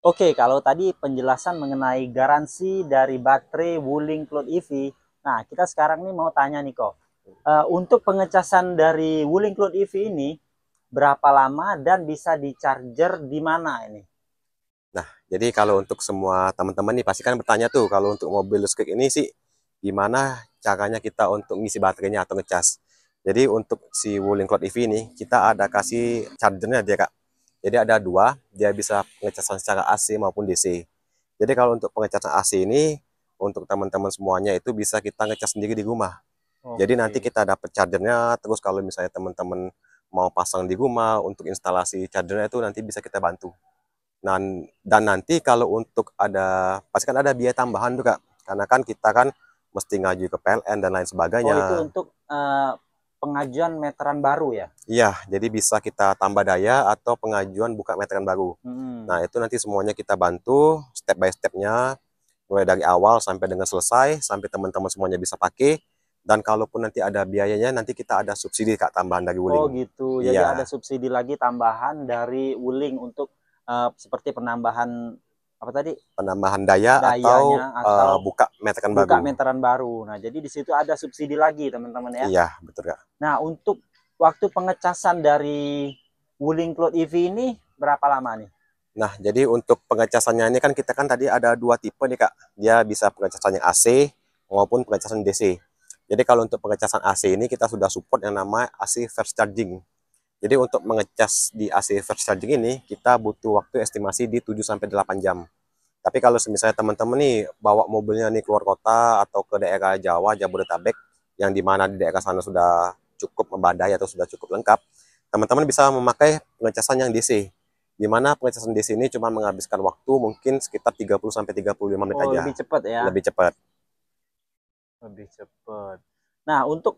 Oke, kalau tadi penjelasan mengenai garansi dari baterai Wuling Cloud EV, nah kita sekarang nih mau tanya nih kok, uh, eh, untuk pengecasan dari Wuling Cloud EV ini berapa lama dan bisa di charger di mana ini? Nah, jadi kalau untuk semua teman-teman nih pasti kan bertanya tuh kalau untuk mobil listrik ini sih gimana caranya kita untuk ngisi baterainya atau ngecas. Jadi untuk si Wuling Cloud EV ini kita ada kasih chargernya dia kak jadi ada dua, dia bisa pengecasan secara AC maupun DC. Jadi kalau untuk pengecasan AC ini, untuk teman-teman semuanya itu bisa kita ngecas sendiri di rumah. Okay. Jadi nanti kita dapat chargernya, terus kalau misalnya teman-teman mau pasang di rumah untuk instalasi chargernya itu nanti bisa kita bantu. Dan, dan nanti kalau untuk ada, pasti kan ada biaya tambahan juga, karena kan kita kan mesti ngaji ke PLN dan lain sebagainya. Oh itu untuk uh, pengajuan meteran baru ya? Iya, jadi bisa kita tambah daya atau pengajuan buka meteran baru. Hmm. Nah itu nanti semuanya kita bantu step by stepnya, mulai dari awal sampai dengan selesai, sampai teman-teman semuanya bisa pakai. Dan kalaupun nanti ada biayanya, nanti kita ada subsidi kak tambahan dari Wuling. Oh gitu, jadi ya. ada subsidi lagi tambahan dari Wuling untuk uh, seperti penambahan apa tadi penambahan daya Dayanya, atau, eh, atau uh, buka meteran baru. Buka meteran baru. Nah, jadi di situ ada subsidi lagi, teman-teman ya. Iya, betul ya. Nah, untuk waktu pengecasan dari Wuling Cloud EV ini berapa lama nih? Nah, jadi untuk pengecasannya ini kan kita kan tadi ada dua tipe nih, Kak. Dia bisa pengecasannya AC maupun pengecasan DC. Jadi kalau untuk pengecasan AC ini kita sudah support yang namanya AC fast charging. Jadi untuk mengecas di AC fast charging ini kita butuh waktu estimasi di 7 sampai 8 jam. Tapi kalau misalnya teman-teman nih bawa mobilnya nih keluar kota atau ke daerah Jawa, Jabodetabek yang dimana di daerah sana sudah cukup membadai atau sudah cukup lengkap, teman-teman bisa memakai pengecasan yang DC. Di mana pengecasan DC ini cuma menghabiskan waktu mungkin sekitar 30 sampai 35 menit oh, aja. Lebih cepat ya. Lebih cepat. Lebih cepat. Nah, untuk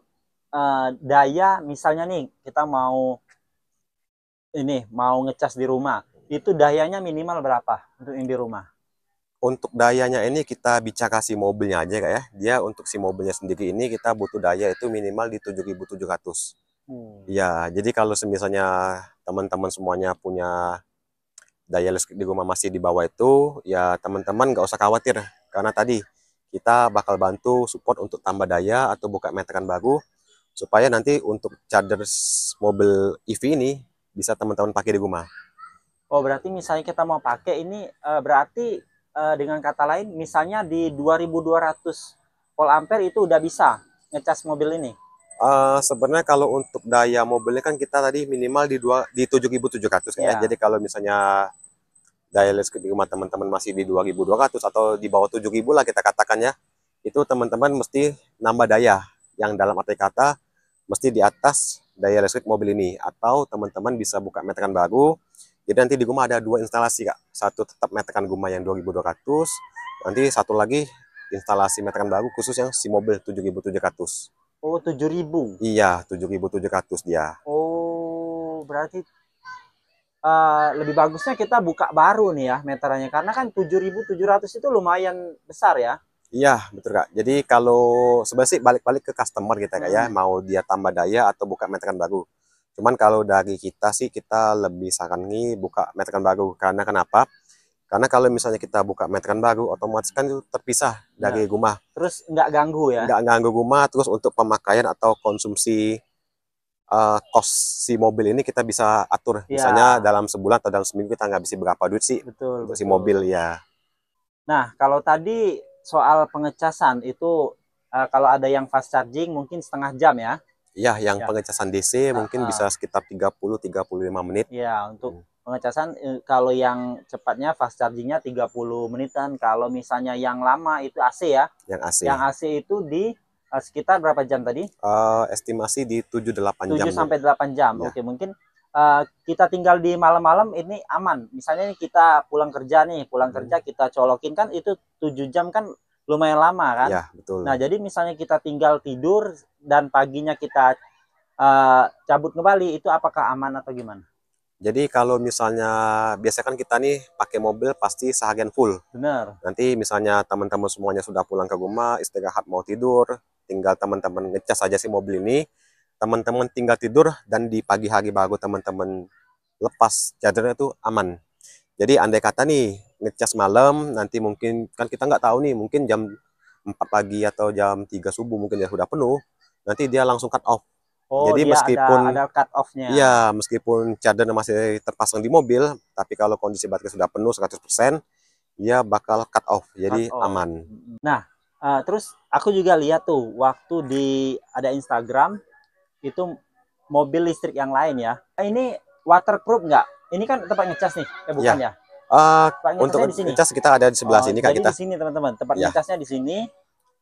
uh, daya misalnya nih kita mau ini mau ngecas di rumah, itu dayanya minimal berapa untuk yang di rumah? Untuk dayanya ini kita bicara si mobilnya aja kak ya. Dia untuk si mobilnya sendiri ini kita butuh daya itu minimal di 7700. Hmm. Ya, jadi kalau misalnya teman-teman semuanya punya daya listrik di rumah masih di bawah itu, ya teman-teman nggak usah khawatir. Karena tadi kita bakal bantu support untuk tambah daya atau buka meteran baru supaya nanti untuk charger mobil EV ini bisa teman-teman pakai di rumah. Oh, berarti misalnya kita mau pakai ini eh, berarti eh, dengan kata lain misalnya di 2200 volt ampere itu udah bisa ngecas mobil ini. Uh, sebenarnya kalau untuk daya mobilnya kan kita tadi minimal di dua di 7700 yeah. ya. Iya. Jadi kalau misalnya daya listrik di rumah teman-teman masih di 2200 atau di bawah 7000 lah kita katakan ya. Itu teman-teman mesti nambah daya yang dalam arti kata mesti di atas daya listrik mobil ini atau teman-teman bisa buka meteran baru jadi nanti di rumah ada dua instalasi kak satu tetap meteran rumah yang 2200 nanti satu lagi instalasi meteran baru khusus yang si mobil 7700 Oh, 7000. Iya, 7700 dia. Oh, berarti uh, lebih bagusnya kita buka baru nih ya meterannya karena kan 7700 itu lumayan besar ya. Iya, betul Kak. Jadi kalau sebenarnya sih balik-balik ke customer kita Kak ya, hmm. mau dia tambah daya atau buka meteran baru. Cuman kalau dari kita sih kita lebih nih buka meteran baru. Karena kenapa? Karena kalau misalnya kita buka meteran baru, otomatis kan itu terpisah ya. dari rumah. Terus nggak ganggu ya? Nggak ganggu rumah, terus untuk pemakaian atau konsumsi uh, kos si mobil ini kita bisa atur. Ya. Misalnya dalam sebulan atau dalam seminggu kita nggak bisa berapa duit sih betul, untuk betul. si mobil ya. Nah, kalau tadi soal pengecasan itu uh, kalau ada yang fast charging mungkin setengah jam ya. Iya, yang ya. pengecasan DC uh, mungkin uh, bisa sekitar 30 35 menit. Iya, untuk hmm. pengecasan eh, kalau yang cepatnya fast chargingnya 30 menitan. Kalau misalnya yang lama itu AC ya. Yang AC. Yang AC itu di uh, sekitar berapa jam tadi? Uh, estimasi di 7 8 7 jam. 7 sampai 8 jam. Ya. Oke, mungkin uh, kita tinggal di malam-malam ini aman. Misalnya kita pulang kerja nih, pulang hmm. kerja kita colokin kan itu tujuh jam kan lumayan lama kan. Ya, betul. Nah, jadi misalnya kita tinggal tidur dan paginya kita uh, cabut kembali itu apakah aman atau gimana? Jadi kalau misalnya biasanya kan kita nih pakai mobil pasti seharian full. Benar. Nanti misalnya teman-teman semuanya sudah pulang ke rumah, istirahat mau tidur, tinggal teman-teman ngecas aja sih mobil ini teman-teman tinggal tidur dan di pagi hari baru teman-teman lepas chargernya itu aman. Jadi andai kata nih ngecas malam nanti mungkin kan kita nggak tahu nih mungkin jam 4 pagi atau jam 3 subuh mungkin dia sudah penuh nanti dia langsung cut off. Oh, Jadi iya, meskipun ada, ada cut off-nya. Iya, meskipun charger masih terpasang di mobil, tapi kalau kondisi baterai sudah penuh 100%, dia bakal cut off. Jadi cut off. aman. Nah, uh, terus aku juga lihat tuh waktu di ada Instagram itu mobil listrik yang lain ya. Eh, ini waterproof nggak? Ini kan tempat ngecas nih, ya bukan ya? ya? Uh, untuk ngecas kita ada di sebelah oh, sini kan kita. Di sini teman-teman, tempat ya. ngecasnya di sini.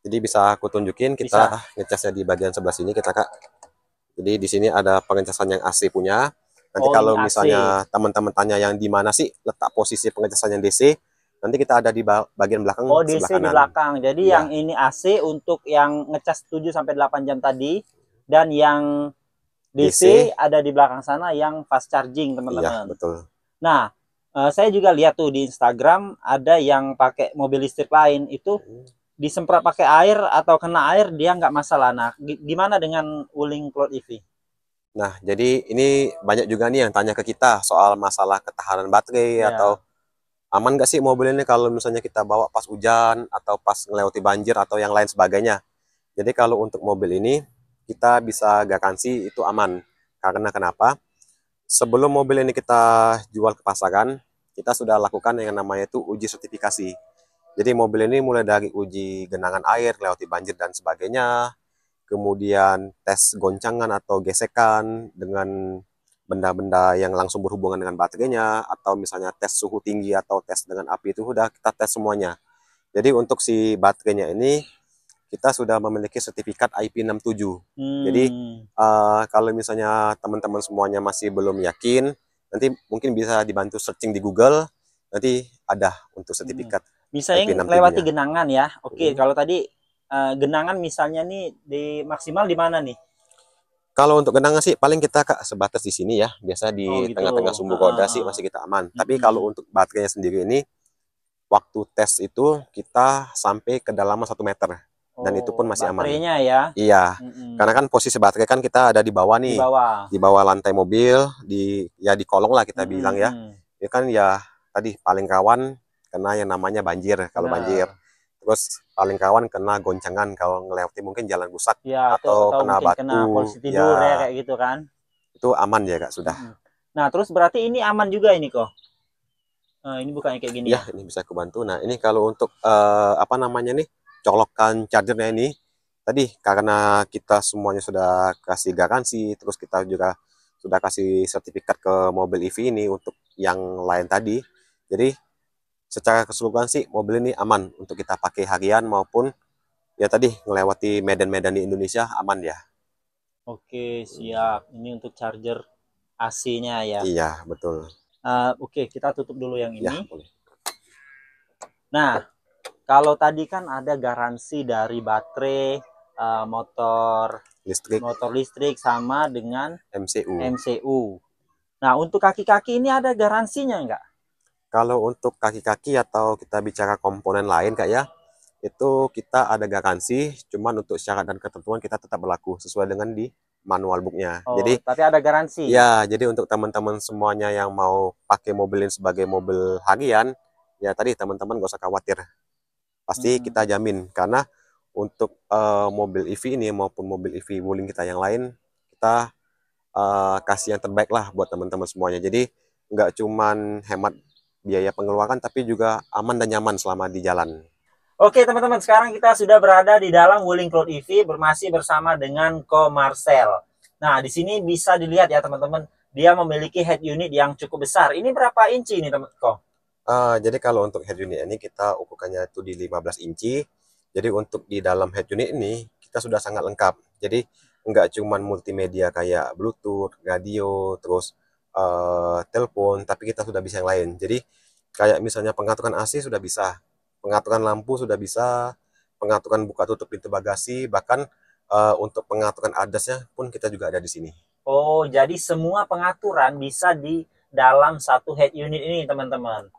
Jadi bisa aku tunjukin kita ngecasnya di bagian sebelah sini kita kak. Jadi di sini ada pengecasan yang AC punya. Nanti oh, kalau misalnya teman-teman tanya yang di mana sih letak posisi pengecasan yang DC, nanti kita ada di bagian belakang. Oh DC di belakang. Jadi ya. yang ini AC untuk yang ngecas 7 sampai delapan jam tadi dan yang DC, DC ada di belakang sana yang fast charging teman-teman. Iya, betul. Nah, uh, saya juga lihat tuh di Instagram ada yang pakai mobil listrik lain itu oh. disemprot pakai air atau kena air dia nggak masalah. Nah, gimana dengan Wuling Cloud EV? Nah, jadi ini banyak juga nih yang tanya ke kita soal masalah ketahanan baterai yeah. atau aman nggak sih mobil ini kalau misalnya kita bawa pas hujan atau pas ngelewati banjir atau yang lain sebagainya. Jadi kalau untuk mobil ini kita bisa garansi itu aman. Karena kenapa? Sebelum mobil ini kita jual ke pasaran, kita sudah lakukan yang namanya itu uji sertifikasi. Jadi mobil ini mulai dari uji genangan air, lewati banjir dan sebagainya, kemudian tes goncangan atau gesekan dengan benda-benda yang langsung berhubungan dengan baterainya, atau misalnya tes suhu tinggi atau tes dengan api itu sudah kita tes semuanya. Jadi untuk si baterainya ini kita sudah memiliki sertifikat IP67. Hmm. Jadi uh, kalau misalnya teman-teman semuanya masih belum yakin, nanti mungkin bisa dibantu searching di Google, nanti ada untuk hmm. sertifikat. Hmm. Misalnya lewati genangan ya. Oke, okay, hmm. kalau tadi uh, genangan misalnya nih di maksimal di mana nih? Kalau untuk genangan sih paling kita kak sebatas di sini ya. Biasa di tengah-tengah oh, gitu. sumbu koda sih ah. masih kita aman. Hmm. Tapi kalau untuk baterainya sendiri ini waktu tes itu kita sampai kedalaman satu meter dan itu pun masih aman. Baterainya ya. Iya. Mm-hmm. Karena kan posisi baterai kan kita ada di bawah nih. Di bawah. Di bawah lantai mobil, di ya di kolong lah kita mm-hmm. bilang ya. Ini ya kan ya tadi paling kawan kena yang namanya banjir kalau nah. banjir. Terus paling kawan kena goncangan kalau ngelewati mungkin jalan rusak ya, atau, atau kena batu. Kena tidur ya. ya kayak gitu kan. Itu aman ya Kak sudah. Nah, terus berarti ini aman juga ini kok. Nah, eh, ini bukannya kayak gini. Ya, ya? ini bisa aku bantu. Nah, ini kalau untuk uh, apa namanya nih? colokan chargernya ini tadi karena kita semuanya sudah kasih garansi terus kita juga sudah kasih sertifikat ke mobil EV ini untuk yang lain tadi jadi secara keseluruhan sih mobil ini aman untuk kita pakai harian maupun ya tadi melewati medan-medan di Indonesia aman ya oke siap ini untuk charger AC-nya ya iya betul uh, oke kita tutup dulu yang ya, ini ya, boleh. nah kalau tadi kan ada garansi dari baterai, uh, motor listrik, motor listrik sama dengan MCU. MCU. Nah, untuk kaki-kaki ini ada garansinya enggak Kalau untuk kaki-kaki atau kita bicara komponen lain kak ya, itu kita ada garansi, cuman untuk syarat dan ketentuan kita tetap berlaku sesuai dengan di manual booknya. Oh, jadi tapi ada garansi. Ya, jadi untuk teman-teman semuanya yang mau pakai mobil ini sebagai mobil harian, ya tadi teman-teman gak usah khawatir pasti hmm. kita jamin karena untuk uh, mobil EV ini maupun mobil EV wuling kita yang lain kita uh, kasih yang terbaik lah buat teman-teman semuanya jadi nggak cuman hemat biaya pengeluaran tapi juga aman dan nyaman selama di jalan Oke teman-teman, sekarang kita sudah berada di dalam Wuling Cloud EV bermasih bersama dengan Ko Marcel. Nah, di sini bisa dilihat ya teman-teman, dia memiliki head unit yang cukup besar. Ini berapa inci ini teman-teman? Uh, jadi kalau untuk head unit ini kita ukurannya itu di 15 inci. Jadi untuk di dalam head unit ini kita sudah sangat lengkap. Jadi enggak cuma multimedia kayak Bluetooth, radio, terus uh, telepon, tapi kita sudah bisa yang lain. Jadi kayak misalnya pengaturan AC sudah bisa, pengaturan lampu sudah bisa, pengaturan buka tutup pintu bagasi, bahkan uh, untuk pengaturan adasnya pun kita juga ada di sini. Oh, jadi semua pengaturan bisa di dalam satu head unit ini, teman-teman.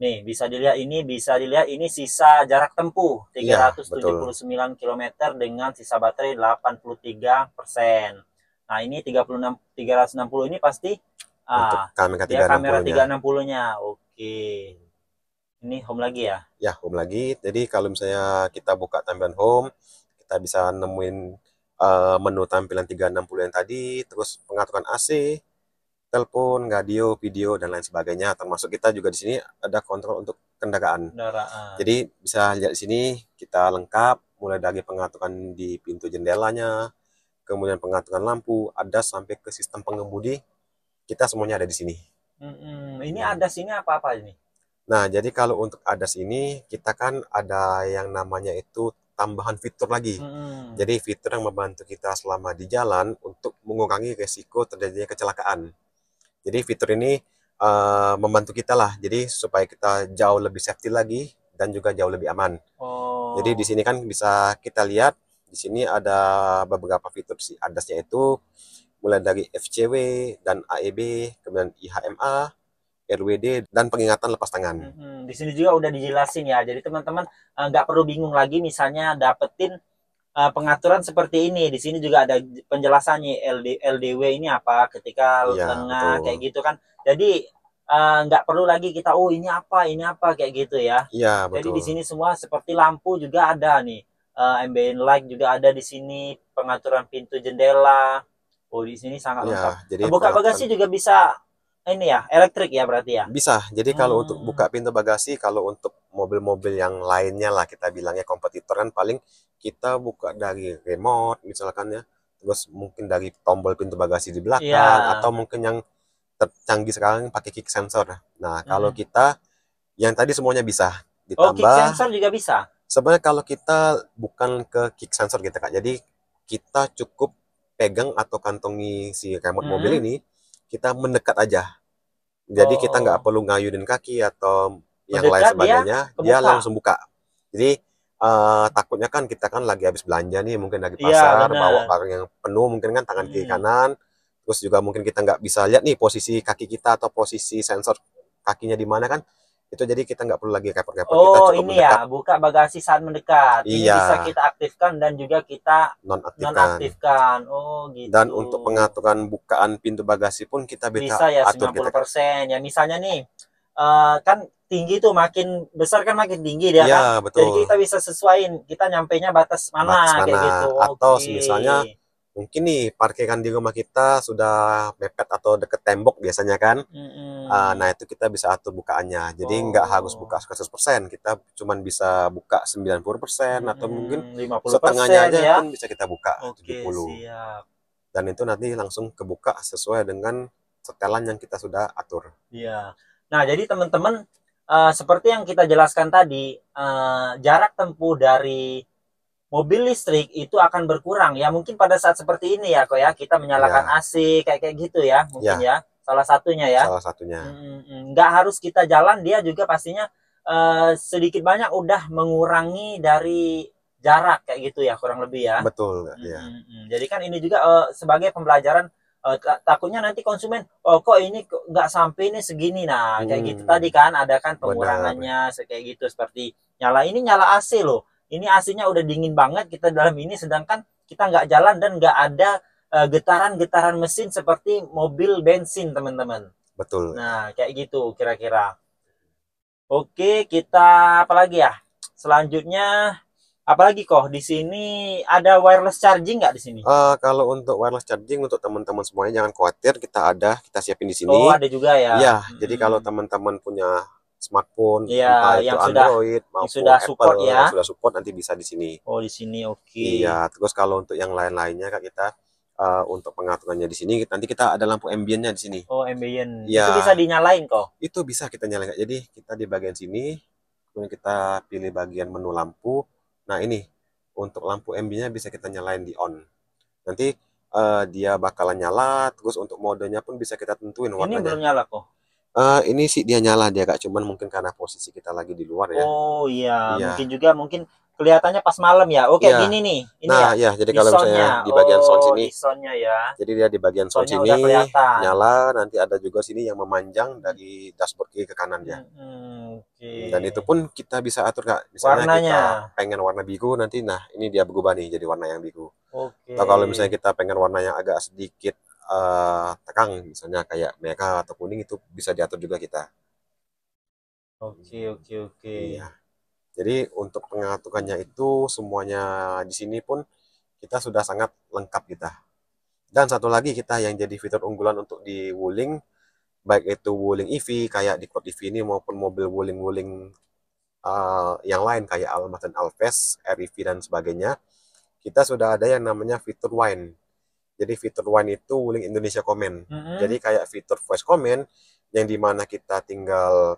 Nih, bisa dilihat ini, bisa dilihat ini sisa jarak tempuh 379 ya, km dengan sisa baterai 83%. persen. Nah, ini 36 360 ini pasti ah, Untuk ah, kamera 360-nya. kamera 360-nya. Oke. Ini home lagi ya? Ya, home lagi. Jadi kalau misalnya kita buka tampilan home, kita bisa nemuin uh, menu tampilan 360 yang tadi, terus pengaturan AC, telepon, radio, video dan lain sebagainya. Termasuk kita juga di sini ada kontrol untuk kendaraan. kendaraan. Jadi bisa lihat di sini kita lengkap mulai dari pengaturan di pintu jendelanya, kemudian pengaturan lampu, ada sampai ke sistem pengemudi. Kita semuanya ada di sini. mm Ini ya. ada sini apa-apa ini? Nah, jadi kalau untuk ada sini kita kan ada yang namanya itu tambahan fitur lagi. Hmm. Jadi fitur yang membantu kita selama di jalan untuk mengurangi resiko terjadinya kecelakaan. Jadi fitur ini uh, membantu kita lah, jadi supaya kita jauh lebih safety lagi dan juga jauh lebih aman. Oh. Jadi di sini kan bisa kita lihat di sini ada beberapa fitur si adasnya itu mulai dari FCW dan AEB, kemudian IHMA, RWD dan pengingatan lepas tangan. Hmm, di sini juga udah dijelasin ya. Jadi teman-teman eh, nggak -teman, uh, perlu bingung lagi misalnya dapetin Eh, pengaturan seperti ini. Di sini juga ada penjelasannya LD, LDW ini apa ketika iya, laut ya, tengah betul. kayak gitu kan. Jadi eh, nggak uh, perlu lagi kita oh ini apa ini apa kayak gitu ya. ya betul. Jadi di sini semua seperti lampu juga ada nih. Uh, ambient light juga ada di sini pengaturan pintu jendela. Oh di sini sangat ya, lengkap. Jadi buka bagasi kan. juga bisa ini ya elektrik ya berarti ya bisa jadi kalau hmm. untuk buka pintu bagasi kalau untuk mobil-mobil yang lainnya lah kita bilangnya kompetitor kan paling kita buka dari remote misalkan ya terus mungkin dari tombol pintu bagasi di belakang yeah. atau mungkin yang tercanggih sekarang pakai kick sensor nah hmm. kalau kita yang tadi semuanya bisa ditambah oh, kick sensor juga bisa sebenarnya kalau kita bukan ke kick sensor kita gitu, kak jadi kita cukup pegang atau kantongi si remote hmm. mobil ini kita mendekat aja jadi oh. kita nggak perlu ngayunin kaki atau yang Mendekat lain sebagainya dia, dia langsung buka jadi uh, takutnya kan kita kan lagi habis belanja nih mungkin lagi iya, pasar ya, bawa barang yang penuh mungkin kan tangan hmm. kiri kanan terus juga mungkin kita nggak bisa lihat nih posisi kaki kita atau posisi sensor kakinya di mana kan itu jadi kita nggak perlu lagi repot-repot oh, kita ini ya buka bagasi saat mendekat iya. ini bisa kita aktifkan dan juga kita nonaktifkan, -aktifkan. oh gitu dan untuk pengaturan bukaan pintu bagasi pun kita bisa, bisa ya atur 90% kita. ya misalnya nih uh, kan tinggi itu makin besar kan makin tinggi dia ya, kan. Betul. Jadi kita bisa sesuaiin kita nyampainya batas mana, batas mana. kayak gitu. Atau okay. misalnya mungkin nih parkiran di rumah kita sudah mepet atau deket tembok biasanya kan. Mm -hmm. uh, nah itu kita bisa atur bukaannya. Jadi oh. nggak harus buka 100%, kita cuma bisa buka 90% mm -hmm. atau mungkin 50 setengahnya aja ya? pun bisa kita buka okay, 70. Siap. Dan itu nanti langsung kebuka sesuai dengan setelan yang kita sudah atur. Iya. Nah, jadi teman-teman Eh, seperti yang kita jelaskan tadi, uh, jarak tempuh dari mobil listrik itu akan berkurang ya mungkin pada saat seperti ini ya kok ya kita menyalakan ya. AC kayak kayak gitu ya mungkin ya, ya salah satunya ya salah satunya hmm, nggak harus kita jalan dia juga pastinya uh, sedikit banyak udah mengurangi dari jarak kayak gitu ya kurang lebih ya betul hmm, ya hmm, jadi kan ini juga uh, sebagai pembelajaran uh, takutnya nanti konsumen oh kok ini nggak sampai ini segini nah kayak gitu hmm. tadi kan ada kan pengurangannya kayak gitu seperti nyala ini nyala AC loh ini AC-nya udah dingin banget kita dalam ini sedangkan kita nggak jalan dan nggak ada eh, getaran-getaran uh, mesin seperti mobil bensin teman-teman betul nah kayak gitu kira-kira oke kita apa lagi ya selanjutnya Apalagi kok di sini ada wireless charging nggak di sini? Uh, kalau untuk wireless charging untuk teman-teman semuanya jangan khawatir kita ada kita siapin di sini. Oh ada juga ya. Iya hmm. jadi kalau teman-teman punya smartphone, ya, yang itu sudah, Android maupun yang sudah Apple support ya. sudah support nanti bisa di sini. Oh di sini oke. Okay. Iya terus kalau untuk yang lain-lainnya kak kita uh, untuk pengaturannya di sini nanti kita ada lampu ambientnya di sini. Oh ambient. Ya, itu bisa dinyalain kok? Itu bisa kita nyalain Jadi kita di bagian sini kemudian kita pilih bagian menu lampu Nah ini untuk lampu MB-nya bisa kita nyalain di on. Nanti uh, dia bakalan nyala, terus untuk modenya pun bisa kita tentuin warnanya. Ini belum nyala kok. Uh, ini sih dia nyala dia kak, cuman mungkin karena posisi kita lagi di luar ya. Oh iya, ya. mungkin juga mungkin kelihatannya pas malam ya. Oke, okay, ya. gini nih. Ini nah, ya, ya jadi kalau misalnya di bagian oh, sound sini. ya. Jadi dia di bagian sound sini nyala, nanti ada juga sini yang memanjang dari dashboard kiri ke kanan ya. Hmm, hmm okay. Dan itu pun kita bisa atur Kak. Misalnya Warnanya. kita pengen warna biru nanti nah ini dia berubah nih jadi warna yang biru. Oke. Okay. kalau misalnya kita pengen warna yang agak sedikit uh, tegang misalnya kayak merah atau kuning itu bisa diatur juga kita. Oke, okay, oke, okay, oke. Okay. Iya. Jadi untuk pengaturannya itu semuanya di sini pun kita sudah sangat lengkap kita. Dan satu lagi kita yang jadi fitur unggulan untuk di Wuling, baik itu Wuling EV kayak di Ford EV ini maupun mobil Wuling-Wuling uh, yang lain kayak Almat dan Alves, REV dan sebagainya, kita sudah ada yang namanya fitur wine. Jadi fitur wine itu Wuling Indonesia Comment. Mm -hmm. Jadi kayak fitur voice comment yang dimana kita tinggal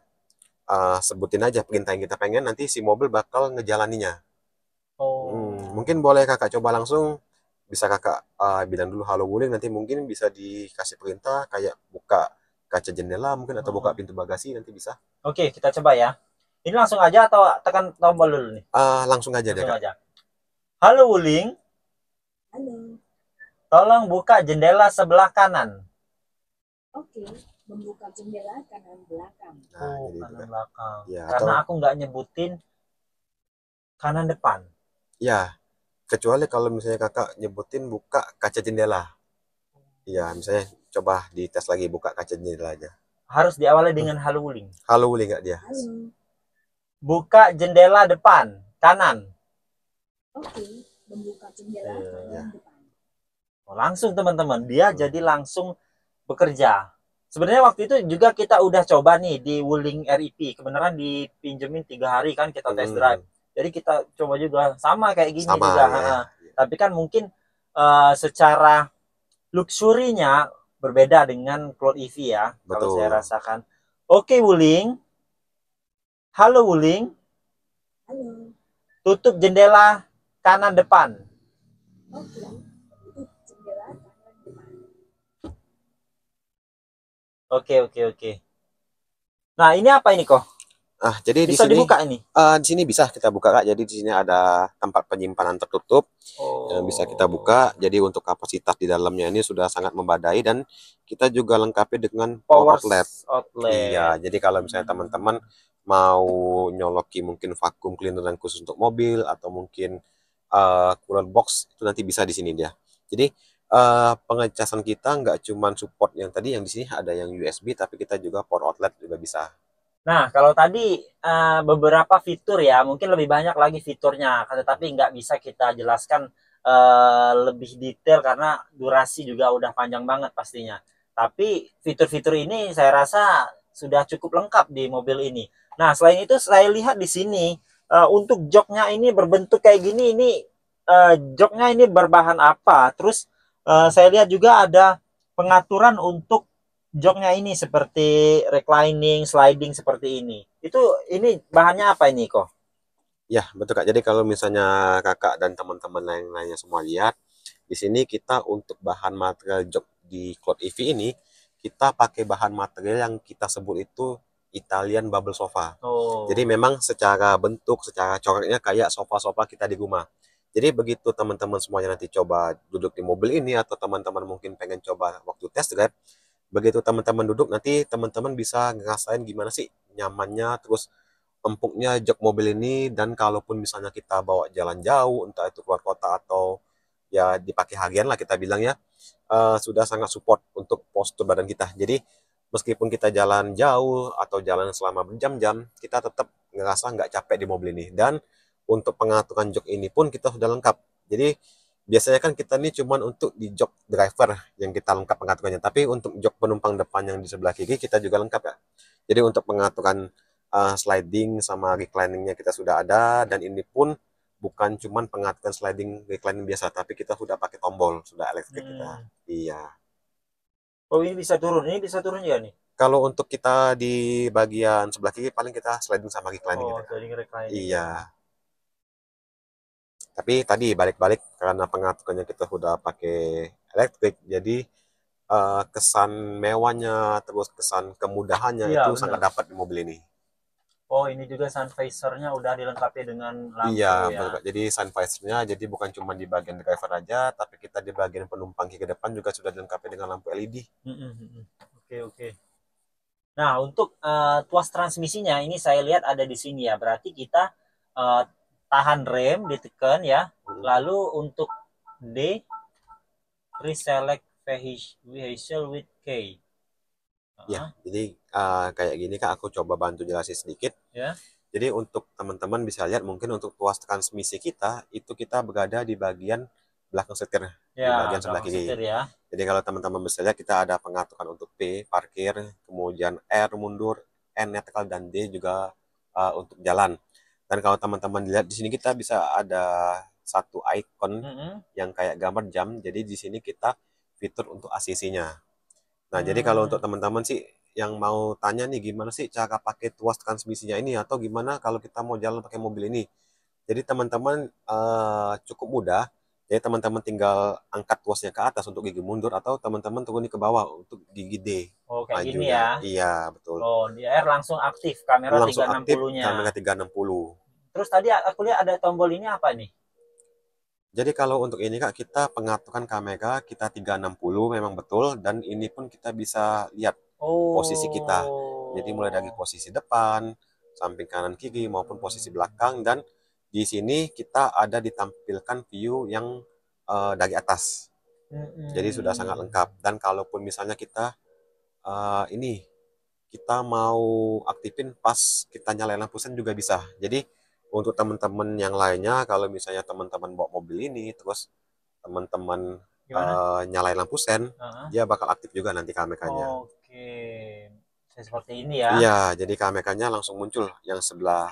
uh, sebutin aja perintah yang kita pengen nanti si mobil bakal ngejalaninya oh hmm, mungkin boleh kakak coba langsung bisa kakak uh, bilang dulu halo guling nanti mungkin bisa dikasih perintah kayak buka kaca jendela mungkin atau buka hmm. pintu bagasi nanti bisa oke okay, kita coba ya ini langsung aja atau tekan tombol dulu nih uh, langsung aja langsung deh kak. aja halo guling halo tolong buka jendela sebelah kanan oke okay membuka jendela kanan belakang. Nah, oh, kanan kan. belakang. Ya, Karena atau... aku nggak nyebutin kanan depan. Ya, kecuali kalau misalnya kakak nyebutin buka kaca jendela. Ya misalnya coba dites lagi buka kaca jendela aja. Harus diawali hmm. dengan hmm. Haluling Haluling nggak dia? Halo. Buka jendela depan kanan. Oke, membuka jendela iya, iya. kanan ya. langsung teman-teman, dia hmm. jadi langsung bekerja sebenarnya waktu itu juga kita udah coba nih di Wuling RIP e kebenaran dipinjemin tiga hari kan kita test hmm. drive jadi kita coba juga sama kayak gini sama, juga ya. tapi kan mungkin uh, secara luxurinya berbeda dengan Cloud EV ya Betul. kalau saya rasakan oke Wuling halo Wuling tutup jendela kanan depan okay. Oke, oke, oke. Nah, ini apa ini kok? Ah, jadi bisa di sini dibuka ini. Uh, di sini bisa kita buka Kak. Jadi di sini ada tempat penyimpanan tertutup oh. yang bisa kita buka. Jadi untuk kapasitas di dalamnya ini sudah sangat membadai dan kita juga lengkapi dengan power, power outlet. outlet. Iya, jadi kalau misalnya teman-teman mau nyoloki mungkin vakum cleaner yang khusus untuk mobil atau mungkin uh, cooler box itu nanti bisa di sini dia. Jadi uh, pengecasan kita nggak cuma support yang tadi yang di sini ada yang USB tapi kita juga port outlet juga bisa. Nah kalau tadi uh, beberapa fitur ya mungkin lebih banyak lagi fiturnya tetapi nggak bisa kita jelaskan uh, lebih detail karena durasi juga udah panjang banget pastinya. Tapi fitur-fitur ini saya rasa sudah cukup lengkap di mobil ini. Nah selain itu saya lihat di sini uh, untuk joknya ini berbentuk kayak gini ini uh, joknya ini berbahan apa terus Eh, saya lihat juga ada pengaturan untuk joknya ini seperti reclining, sliding seperti ini. Itu ini bahannya apa ini kok? Ya betul kak. Jadi kalau misalnya kakak dan teman-teman lain-lainnya semua lihat di sini kita untuk bahan material jok di Cloud EV ini kita pakai bahan material yang kita sebut itu Italian bubble sofa. Oh. Jadi memang secara bentuk, secara coraknya kayak sofa-sofa kita di rumah. Jadi begitu teman-teman semuanya nanti coba duduk di mobil ini atau teman-teman mungkin pengen coba waktu test gitu drive, kan, begitu teman-teman duduk nanti teman-teman bisa ngerasain gimana sih nyamannya terus empuknya jok mobil ini dan kalaupun misalnya kita bawa jalan jauh entah itu keluar kota atau ya dipakai harian lah kita bilang ya uh, sudah sangat support untuk postur badan kita jadi meskipun kita jalan jauh atau jalan selama berjam-jam kita tetap ngerasa nggak capek di mobil ini dan untuk pengaturan jok ini pun kita sudah lengkap. Jadi biasanya kan kita ini cuma untuk di jok driver yang kita lengkap pengaturannya. Tapi untuk jok penumpang depan yang di sebelah kiri kita juga lengkap ya. Jadi untuk pengaturan uh, sliding sama recliningnya kita sudah ada dan ini pun bukan cuma pengaturan sliding reclining biasa tapi kita sudah pakai tombol sudah elektrik hmm. kita. Iya. Oh ini bisa turun, ini bisa turun juga nih kalau untuk kita di bagian sebelah kiri paling kita sliding sama reclining oh, gitu. Sliding reclining. Iya tapi tadi balik-balik karena pengaturannya kita sudah pakai elektrik jadi uh, kesan mewahnya terus kesan kemudahannya ya, itu bener. sangat dapat di mobil ini oh ini juga sun visornya udah dilengkapi dengan lampu iya, ya betul. jadi sun visornya jadi bukan cuma di bagian driver aja tapi kita di bagian penumpang ke depan juga sudah dilengkapi dengan lampu LED hmm, hmm, hmm, oke oke Nah, untuk uh, tuas transmisinya ini saya lihat ada di sini ya. Berarti kita uh, tahan rem ditekan ya hmm. lalu untuk D reselect vehicle with K uh -huh. ya jadi uh, kayak gini kak aku coba bantu jelasin sedikit ya jadi untuk teman-teman bisa lihat mungkin untuk tuas transmisi kita itu kita berada di bagian belakang setir ya, di bagian sebelah kiri. Setir ya. Jadi kalau teman-teman bisa lihat kita ada pengaturan untuk P parkir, kemudian R mundur, N netral dan D juga uh, untuk jalan. Dan kalau teman-teman lihat di sini kita bisa ada satu icon mm -hmm. yang kayak gambar jam. Jadi di sini kita fitur untuk ACC-nya. Nah, hmm. jadi kalau untuk teman-teman sih yang mau tanya nih gimana sih cara pakai tuas transmisinya ini atau gimana kalau kita mau jalan pakai mobil ini. Jadi teman-teman uh, cukup mudah. Jadi teman-teman tinggal angkat tuasnya ke atas untuk gigi mundur atau teman-teman turun ke bawah untuk gigi D. Oh, kayak gini ya. Iya, betul. Oh, di air langsung aktif kamera langsung 360 Aktif, kamera 360. Terus tadi aku lihat ada tombol ini apa nih? Jadi kalau untuk ini Kak, kita pengaturan kamera kita 360 memang betul dan ini pun kita bisa lihat oh. posisi kita. Jadi mulai dari oh. posisi depan, samping kanan kiri maupun posisi belakang dan di sini kita ada ditampilkan view yang uh, dari atas. Jadi sudah sangat lengkap dan kalaupun misalnya kita uh, ini kita mau aktifin pas kita nyalain lampu sen juga bisa. Jadi untuk teman-teman yang lainnya kalau misalnya teman-teman bawa mobil ini terus teman-teman uh, nyalain lampu sen uh-huh. dia bakal aktif juga nanti kmk Oke. Okay. seperti ini ya. Iya, jadi kmk langsung muncul yang sebelah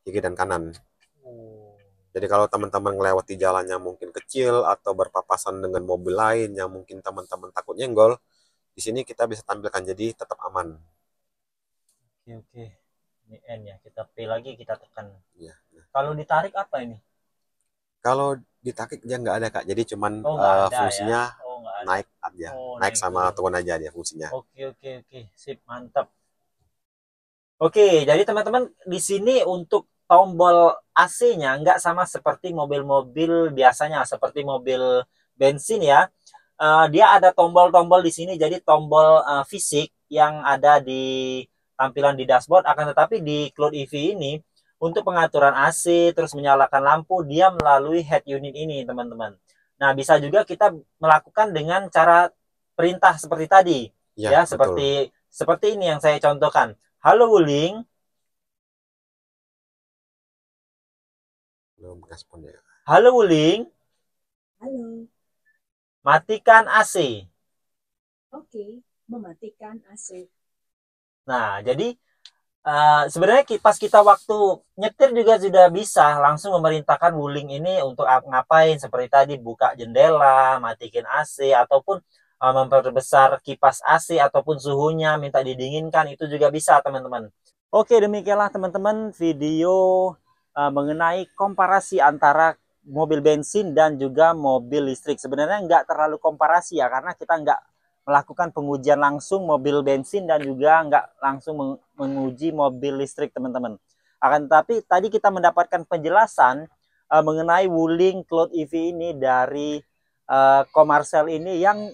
kiri dan kanan. Oh. Jadi kalau teman-teman melewati jalan yang mungkin kecil atau berpapasan dengan mobil lain yang mungkin teman-teman takut nyenggol, di sini kita bisa tampilkan jadi tetap aman. Oke, oke ini N ya kita P lagi kita tekan ya, ya. kalau ditarik apa ini kalau ditarik ya nggak ada kak jadi cuman oh, uh, ada, ya? fungsinya ya? oh, naik aja oh, naik, sama gitu. turun aja dia fungsinya oke oke oke okay. sip mantap Oke, jadi teman-teman di sini untuk tombol AC-nya nggak sama seperti mobil-mobil biasanya, seperti mobil bensin ya. Uh, dia ada tombol-tombol di sini, jadi tombol uh, fisik yang ada di tampilan di dashboard akan tetapi di Cloud EV ini untuk pengaturan AC terus menyalakan lampu dia melalui head unit ini teman-teman. Nah bisa juga kita melakukan dengan cara perintah seperti tadi ya, ya betul. seperti ini yang saya contohkan. Halo Wuling. Belum respon ya. Halo Wuling. Halo. Matikan AC. Oke, mematikan AC. Nah, jadi uh, sebenarnya pas kita waktu nyetir juga sudah bisa langsung memerintahkan wuling ini untuk ngapain seperti tadi buka jendela, matikan AC ataupun uh, memperbesar kipas AC ataupun suhunya minta didinginkan itu juga bisa teman-teman. Oke, demikianlah teman-teman video eh, mengenai komparasi antara mobil bensin dan juga mobil listrik. Sebenarnya nggak terlalu komparasi ya karena kita nggak melakukan pengujian langsung mobil bensin dan juga nggak langsung menguji mobil listrik teman-teman. Akan tetapi tadi kita mendapatkan penjelasan uh, mengenai Wuling Cloud EV ini dari uh, ini yang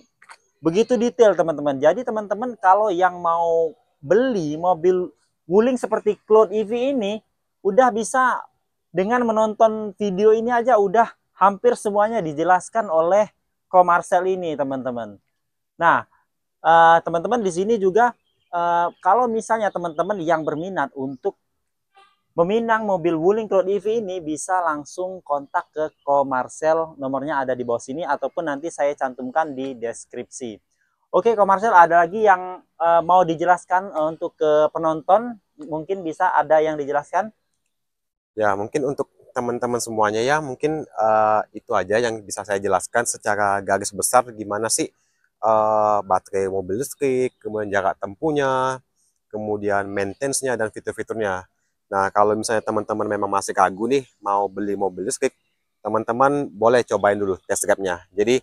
begitu detail teman-teman. Jadi teman-teman kalau yang mau beli mobil Wuling seperti Cloud EV ini udah bisa dengan menonton video ini aja udah hampir semuanya dijelaskan oleh Komarsel ini teman-teman. Nah, eh, teman-teman di sini juga eh, kalau misalnya teman-teman yang berminat untuk meminang mobil Wuling Cloud EV ini bisa langsung kontak ke Komarsel, nomornya ada di bawah sini ataupun nanti saya cantumkan di deskripsi. Oke, Komarsel ada lagi yang uh, mau dijelaskan untuk ke penonton, mungkin bisa ada yang dijelaskan? Ya, mungkin untuk teman-teman semuanya ya, mungkin uh, itu aja yang bisa saya jelaskan secara garis besar gimana sih uh, baterai mobil listrik, kemudian jarak tempuhnya, kemudian maintenance-nya dan fitur-fiturnya. Nah, kalau misalnya teman-teman memang masih kagum nih mau beli mobil listrik, teman-teman boleh cobain dulu test drive-nya. Jadi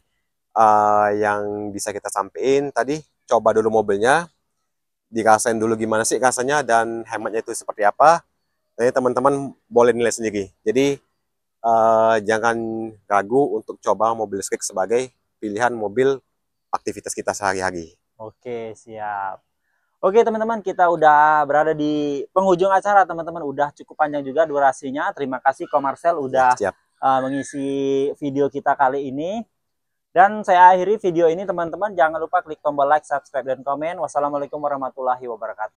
uh, yang bisa kita sampaikan tadi coba dulu mobilnya, dirasain dulu gimana sih rasanya dan hematnya itu seperti apa. Nanti teman-teman boleh nilai sendiri. Jadi uh, jangan ragu untuk coba mobil listrik sebagai pilihan mobil aktivitas kita sehari-hari. Oke, siap. Oke teman-teman, kita udah berada di penghujung acara teman-teman. Udah cukup panjang juga durasinya. Terima kasih Komarsel, udah ya, uh, mengisi video kita kali ini. Dan saya akhiri video ini teman-teman. Jangan lupa klik tombol like, subscribe, dan komen. Wassalamualaikum warahmatullahi wabarakatuh.